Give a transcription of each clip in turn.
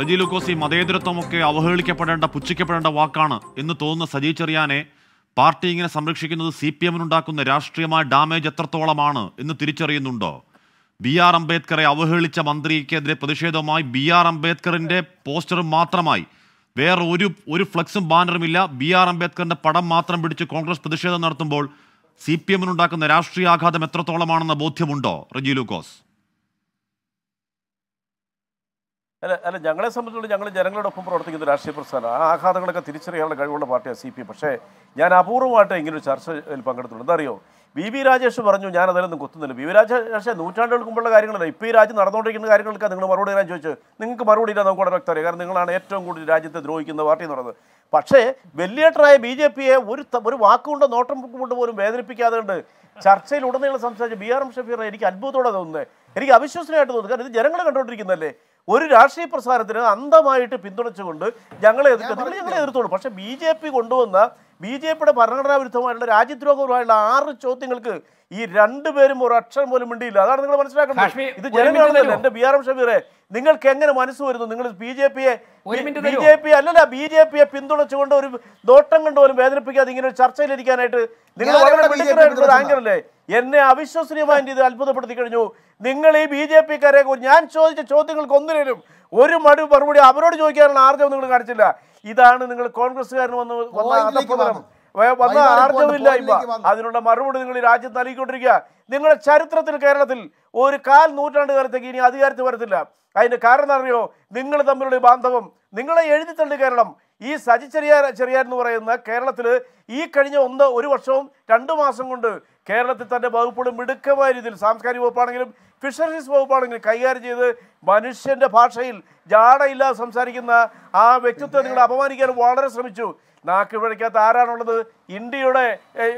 റജി ലൂക്കോസ് മതേതരത്വമൊക്കെ അവഹേളിക്കപ്പെടേണ്ട പുച്ഛിക്കപ്പെടേണ്ട വാക്കാണ് എന്ന് തോന്നുന്ന സജി ചെറിയാനെ പാർട്ടി ഇങ്ങനെ സംരക്ഷിക്കുന്നത് സി പി എമ്മിനുണ്ടാക്കുന്ന രാഷ്ട്രീയമായ ഡാമേജ് എത്രത്തോളമാണ് എന്ന് തിരിച്ചറിയുന്നുണ്ടോ ബി ആർ അംബേദ്കറെ അവഹേളിച്ച മന്ത്രിക്കെതിരെ പ്രതിഷേധവുമായി ബി ആർ അംബേദ്കറിൻ്റെ പോസ്റ്ററും മാത്രമായി വേറെ ഒരു ഒരു ഫ്ലക്സും ഇല്ല ബി ആർ അംബേദ്കറിൻ്റെ പടം മാത്രം പിടിച്ച് കോൺഗ്രസ് പ്രതിഷേധം നടത്തുമ്പോൾ സി പി എമ്മിനുണ്ടാക്കുന്ന രാഷ്ട്രീയാഘാതം എത്രത്തോളമാണെന്ന ബോധ്യമുണ്ടോ റജി ലൂക്കോസ് അല്ല അല്ല ഞങ്ങളെ സംബന്ധിച്ചുള്ള ഞങ്ങൾ ജനങ്ങളോടൊപ്പം പ്രവർത്തിക്കുന്ന രാഷ്ട്രീയ പ്രസ്ഥാനം ആ ആഘാതങ്ങളൊക്കെ തിരിച്ചറിയാനുള്ള കഴിവുള്ള പാർട്ടിയാണ് സി പി പക്ഷേ ഞാൻ അപൂർവമായിട്ട് ഇങ്ങനെ ചർച്ചയിൽ പങ്കെടുത്തിട്ടുണ്ട് എന്തറിയോ വി വി രാജേഷ് പറഞ്ഞു ഞാൻ അതിലൊന്നും കുത്തുന്നില്ല വി വി രാജേഷ് നൂറ്റാണ്ടുകൾക്ക് മുമ്പുള്ള കാര്യങ്ങളല്ല ഇപ്പോൾ ഈ രാജ്യം നടന്നുകൊണ്ടിരിക്കുന്ന കാര്യങ്ങൾക്ക് നിങ്ങൾ മറുപടി തരാൻ ചോദിച്ചു നിങ്ങൾക്ക് മറുപടി ഇല്ല നമുക്ക് വളരെ വ്യക്തമറിയാം കാരണം നിങ്ങളാണ് ഏറ്റവും കൂടുതൽ രാജ്യത്തെ ദ്രോഹിക്കുന്ന പാർട്ടി എന്ന് പറയുന്നത് പക്ഷേ വെല്ലിയേറ്ററായ ബി ജെ പിയെ ഒരു ഒരു വാക്കുകൊണ്ട് നോട്ടം കൊണ്ട് പോലും വേദനിപ്പിക്കാതെ ഉണ്ട് ചർച്ചയിൽ ഉടനീളം സംസാരിച്ച ബി ആർ എം ഷഫീറിനെ എനിക്ക് അത്ഭുതത്തോടെ തോന്നുന്നത് എനിക്ക് അവിശ്വസനീയമായിട്ട് തോന്നുന്നു കാരണം ഇത് ജനങ്ങൾ കണ്ടുകൊണ്ടിരിക്കുന്നതല്ലേ ഒരു രാഷ്ട്രീയ പ്രസ്ഥാനത്തിന് അന്ധമായിട്ട് പിന്തുണച്ചുകൊണ്ട് ഞങ്ങളെ എതിർക്കുക ഞങ്ങളെ എതിർത്തോളൂ പക്ഷെ ബി കൊണ്ടുവന്ന ബി ജെ പിയുടെ ഭരണഘടനാ വിരുദ്ധമായിട്ടുള്ള രാജ്യദ്രോഹപരമായിട്ടുള്ള ആറ് ചോദ്യങ്ങൾക്ക് ഈ രണ്ടുപേരും ഒരു അക്ഷരം പോലും മിണ്ടിയില്ല അതാണ് നിങ്ങൾ മനസ്സിലാക്കുന്നത് ഇത് ജനങ്ങളാണല്ലോ എന്റെ ബി ആർ എം ഷബീറെ നിങ്ങൾക്ക് എങ്ങനെ മനസ്സ് വരുന്നു നിങ്ങൾ ബി ജെ പിയെ ബി ജെ പി അല്ലല്ല ബി ജെ പിയെ പിന്തുണച്ചുകൊണ്ട് ഒരു നോട്ടം കൊണ്ടുപോലും വേദനിപ്പിക്കാതെ ഇങ്ങനെ ഒരു ചർച്ചയിലിരിക്കാനായിട്ട് നിങ്ങൾ ആങ്കറല്ലേ ആങ്കർ അല്ലേ എന്നെ അവിശ്വസനീയമായ ഇത് അത്ഭുതപ്പെടുത്തി കഴിഞ്ഞു നിങ്ങൾ ഈ ബി ജെ പിക്കാരെ ഞാൻ ചോദിച്ച ചോദ്യങ്ങൾക്ക് ഒന്നിനും ഒരു മടി മറുപടി അവരോട് ചോദിക്കാനുള്ള ആർജവും നിങ്ങൾ കാണിച്ചില്ല ഇതാണ് നിങ്ങൾ കോൺഗ്രസ്സുകാരൻ വന്ന് വന്ന അധപ്പതനം വന്ന ആർജവില്ലായ്മ അതിനുള്ള മറുപടി നിങ്ങൾ ഈ രാജ്യത്ത് നൽകിക്കൊണ്ടിരിക്കുക നിങ്ങളുടെ ചരിത്രത്തിൽ കേരളത്തിൽ ഒരു കാൽ നൂറ്റാണ്ട് കാലത്തേക്ക് ഇനി അധികാരത്തിൽ വരത്തില്ല അതിന്റെ കാരണം അറിയോ നിങ്ങൾ തമ്മിലുള്ള ബാന്ധവം നിങ്ങളെ എഴുതിത്തള്ളി കേരളം ഈ സജി ചെറിയ ചെറിയാർ എന്ന് പറയുന്ന കേരളത്തിൽ ഈ കഴിഞ്ഞ ഒന്ന് ഒരു വർഷവും രണ്ടു മാസം കൊണ്ട് കേരളത്തിൽ തൻ്റെ വകുപ്പുകൾ മിടുക്കമായ രീതിയിൽ സാംസ്കാരിക വകുപ്പാണെങ്കിലും ഫിഷറീസ് വകുപ്പാണെങ്കിലും കൈകാര്യം ചെയ്ത് മനുഷ്യൻ്റെ ഭാഷയിൽ ജാടയില്ലാതെ സംസാരിക്കുന്ന ആ വ്യക്തിത്വം നിങ്ങൾ അപമാനിക്കാൻ വളരെ ശ്രമിച്ചു നാക്ക് പിഴയ്ക്കാത്ത ആരാണുള്ളത് ഇന്ത്യയുടെ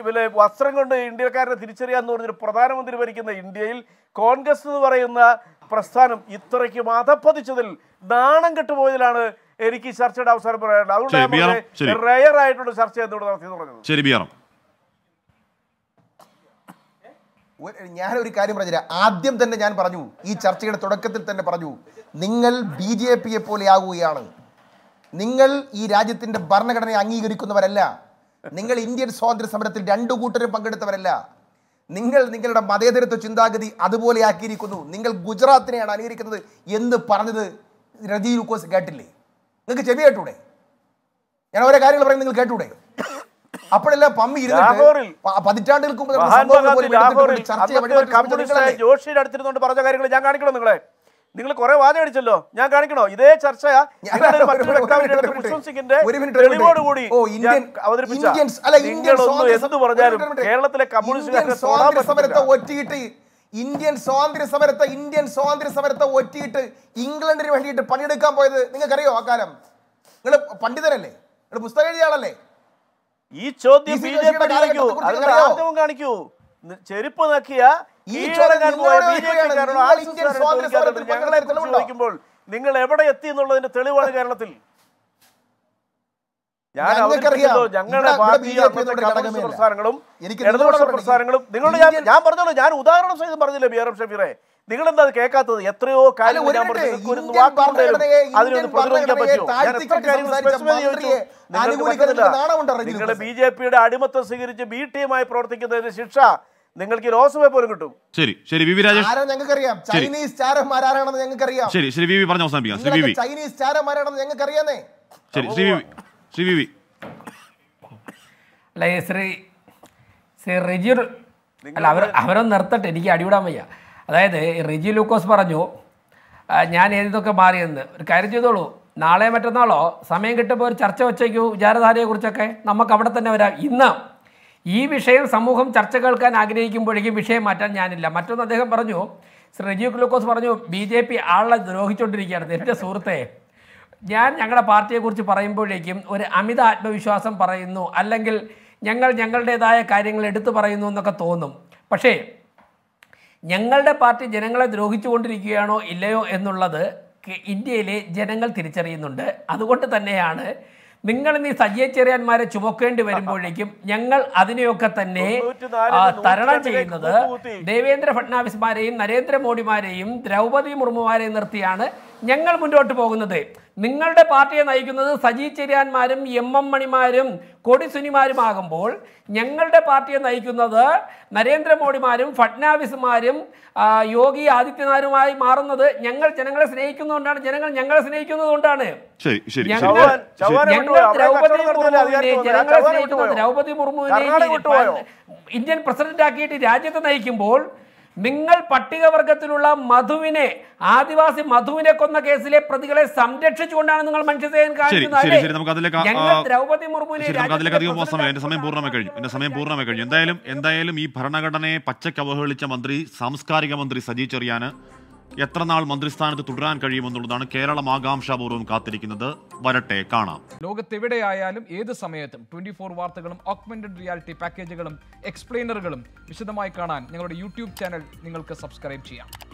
പിന്നെ വസ്ത്രം കൊണ്ട് ഇന്ത്യക്കാരനെ തിരിച്ചറിയാമെന്ന് പറഞ്ഞൊരു പ്രധാനമന്ത്രി ഭരിക്കുന്ന ഇന്ത്യയിൽ കോൺഗ്രസ് എന്ന് പറയുന്ന പ്രസ്ഥാനം ഇത്രയ്ക്ക് മതപ്പതിച്ചതിൽ നാണം കെട്ടുപോയതിലാണ് എനിക്ക് ചർച്ചയുടെ അവസരം പറയാനുള്ളത് അതുകൊണ്ടാണ് റയർ ആയിട്ടുള്ള ചർച്ച എന്നോട് നടത്തി തുടങ്ങുന്നത് ഞാനൊരു കാര്യം പറഞ്ഞില്ല ആദ്യം തന്നെ ഞാൻ പറഞ്ഞു ഈ ചർച്ചയുടെ തുടക്കത്തിൽ തന്നെ പറഞ്ഞു നിങ്ങൾ ബി ജെ പിയെ പോലെയാകുകയാണ് നിങ്ങൾ ഈ രാജ്യത്തിന്റെ ഭരണഘടനയെ അംഗീകരിക്കുന്നവരല്ല നിങ്ങൾ ഇന്ത്യൻ സ്വാതന്ത്ര്യ സമരത്തിൽ രണ്ടു കൂട്ടരും പങ്കെടുത്തവരല്ല നിങ്ങൾ നിങ്ങളുടെ മതേതരത്വ ചിന്താഗതി അതുപോലെ ആക്കിയിരിക്കുന്നു നിങ്ങൾ ഗുജറാത്തിനെയാണ് അനുകരിക്കുന്നത് എന്ന് പറഞ്ഞത് രജീവ് കോസ് കേട്ടില്ലേ നിങ്ങൾക്ക് ചെവി കേട്ടൂടെ ഞാൻ ഓരോ കാര്യങ്ങൾ പറയുന്നത് നിങ്ങൾ കേട്ടൂടെ അപ്പോഴെല്ലാം പമ്മി പതിറ്റാണ്ടുകൾക്ക് ജോഷിയുടെ അടുത്തിരുന്നോണ്ട് പറഞ്ഞ കാര്യങ്ങൾ ഞാൻ കാണിക്കണോ നിങ്ങളെ നിങ്ങൾ കുറെ വാദം അടിച്ചല്ലോ ഞാൻ കാണിക്കണോ ഇതേ ചർച്ചയാട്ടിട്ട് കൂടി പറഞ്ഞാലും കേരളത്തിലെ ഇന്ത്യൻ സ്വാതന്ത്ര്യ സമരത്തെ ഇന്ത്യൻ സ്വാതന്ത്ര്യ സമരത്തെ ഒറ്റിയിട്ട് ഇംഗ്ലണ്ടിന് വേണ്ടിയിട്ട് പണിയെടുക്കാൻ പോയത് നിങ്ങൾക്കറിയോ ആ കാലം നിങ്ങൾ പണ്ഡിതരല്ലേ നിങ്ങൾ പുസ്തകം എഴുതിയ ആളല്ലേ ഈ ചോദ്യം ബി ജെ പി കാണിക്കൂ അതിന്റെ ആദ്യവും കാണിക്കൂ ചെരുപ്പ് നക്കിയ ചോദിക്കുമ്പോൾ നിങ്ങൾ എവിടെ എത്തി എന്നുള്ളതിന്റെ തെളിവാണ് കേരളത്തിൽ ഞാൻ ഞങ്ങളുടെ പാർട്ടിയും കമ്മ്യൂണിസ്റ്റ് പ്രസ്ഥാനങ്ങളും ഇടതുപക്ഷ പ്രസ്ഥാനങ്ങളും നിങ്ങളുടെ ഞാൻ പറഞ്ഞല്ലോ ഞാൻ ഉദാഹരണം സഹിതം പറഞ്ഞില്ലേ ബി ആർ എം ഷഫീറെ നിങ്ങളെന്താ അത് കേൾക്കാത്തത് എത്രയോ കാര്യം അതിനൊന്ന് നിങ്ങൾ ബി ജെ പിയുടെ അടിമത്തം സ്വീകരിച്ച് ബി ടീമായി പ്രവർത്തിക്കുന്നതിന് ശിക്ഷ നിങ്ങൾക്ക് ലോസഭ പോലും കിട്ടും ശരി ശരി വി വി ഞങ്ങൾക്കറിയാം ചൈനീസ് ചാരന്മാരാണെന്ന് ഞങ്ങൾക്കറിയാം ശരി ശരി ചൈനീസ് ചാരന്മാരാണെന്ന് ഞങ്ങൾക്കറിയാന്നേ ശരി അല്ല ശ്രീ അവരൊന്നും നിർത്തട്ടെ എനിക്ക് അടിവിടാൻ വയ്യ അതായത് റിജി ലൂക്കോസ് പറഞ്ഞു ഞാൻ ഏതൊക്കെ മാറിയെന്ന് ഒരു കാര്യം ചെയ്തോളൂ നാളെ മറ്റന്നാളോ സമയം കിട്ടുമ്പോൾ ഒരു ചർച്ച വെച്ചേക്കൂ വിചാരധാരയെക്കുറിച്ചൊക്കെ നമുക്ക് അവിടെ തന്നെ വരാം ഇന്ന് ഈ വിഷയം സമൂഹം ചർച്ച കേൾക്കാൻ ആഗ്രഹിക്കുമ്പോഴേക്കും വിഷയം മാറ്റാൻ ഞാനില്ല മറ്റൊന്ന് അദ്ദേഹം പറഞ്ഞു ശ്രീ റിജി ലൂക്കോസ് പറഞ്ഞു ബി ജെ പി ആളെ ദ്രോഹിച്ചുകൊണ്ടിരിക്കുകയാണ് എൻ്റെ സുഹൃത്തെ ഞാൻ ഞങ്ങളുടെ പാർട്ടിയെക്കുറിച്ച് പറയുമ്പോഴേക്കും ഒരു അമിത ആത്മവിശ്വാസം പറയുന്നു അല്ലെങ്കിൽ ഞങ്ങൾ ഞങ്ങളുടേതായ കാര്യങ്ങൾ എടുത്തു പറയുന്നു എന്നൊക്കെ തോന്നും പക്ഷേ ഞങ്ങളുടെ പാർട്ടി ജനങ്ങളെ ദ്രോഹിച്ചുകൊണ്ടിരിക്കുകയാണോ ഇല്ലയോ എന്നുള്ളത് ഇന്ത്യയിലെ ജനങ്ങൾ തിരിച്ചറിയുന്നുണ്ട് അതുകൊണ്ട് തന്നെയാണ് നിങ്ങൾ നീ സജീവ ചെറിയാന്മാരെ ചുമക്കേണ്ടി വരുമ്പോഴേക്കും ഞങ്ങൾ അതിനെയൊക്കെ തന്നെ തരണം ചെയ്യുന്നത് ദേവേന്ദ്ര ഫഡ്നാവിസ്മാരെയും നരേന്ദ്രമോദിമാരെയും ദ്രൗപതി മുർമുമാരെയും നിർത്തിയാണ് ഞങ്ങൾ മുന്നോട്ട് പോകുന്നത് നിങ്ങളുടെ പാർട്ടിയെ നയിക്കുന്നത് സജി ചെരിയാന്മാരും എം എം മണിമാരും കൊടി സുനിമാരുമാകുമ്പോൾ ഞങ്ങളുടെ പാർട്ടിയെ നയിക്കുന്നത് നരേന്ദ്രമോദിമാരും ഫഡ്നാവിസുമാരും യോഗി ആദിത്യനാഥുമായി മാറുന്നത് ഞങ്ങൾ ജനങ്ങളെ സ്നേഹിക്കുന്നതുകൊണ്ടാണ് ജനങ്ങൾ ഞങ്ങളെ സ്നേഹിക്കുന്നതുകൊണ്ടാണ് ഞങ്ങൾ ദ്രൗപദി മുർമുവിനെ ജനങ്ങളെ മുർമുവിനെ ഇന്ത്യൻ പ്രസിഡന്റ് ആക്കിയിട്ട് രാജ്യത്തെ നയിക്കുമ്പോൾ നിങ്ങൾ പട്ടികവർഗത്തിലുള്ള മധുവിനെ ആദിവാസി മധുവിനെ കൊന്ന കേസിലെ പ്രതികളെ സംരക്ഷിച്ചുകൊണ്ടാണ് നിങ്ങൾ മനുഷ്യസേന കാണിക്കുന്നത് ദ്രൗപദി മുർമുവിനെ എന്റെ സമയം പൂർണ്ണമായി കഴിഞ്ഞു എന്റെ സമയം പൂർണ്ണമായി കഴിഞ്ഞു എന്തായാലും എന്തായാലും ഈ ഭരണഘടനയെ പച്ചയ്ക്ക് അവഹേളിച്ച മന്ത്രി സാംസ്കാരിക മന്ത്രി സജി ചെറിയാന് എത്ര നാൾ മന്ത്രിസ്ഥാനത്ത് തുടരാൻ കഴിയുമെന്നുള്ളതാണ് കേരളം ആകാംക്ഷാപൂർവ്വം കാത്തിരിക്കുന്നത് വരട്ടെ കാണാം ലോകത്തെവിടെയായാലും ഏത് സമയത്തും ട്വന്റി ഫോർ വാർത്തകളും ഓക്മെന്റഡ് റിയാലിറ്റി പാക്കേജുകളും എക്സ്പ്ലെയിനറുകളും വിശദമായി കാണാൻ ഞങ്ങളുടെ യൂട്യൂബ് ചാനൽ നിങ്ങൾക്ക് സബ്സ്ക്രൈബ് ചെയ്യാം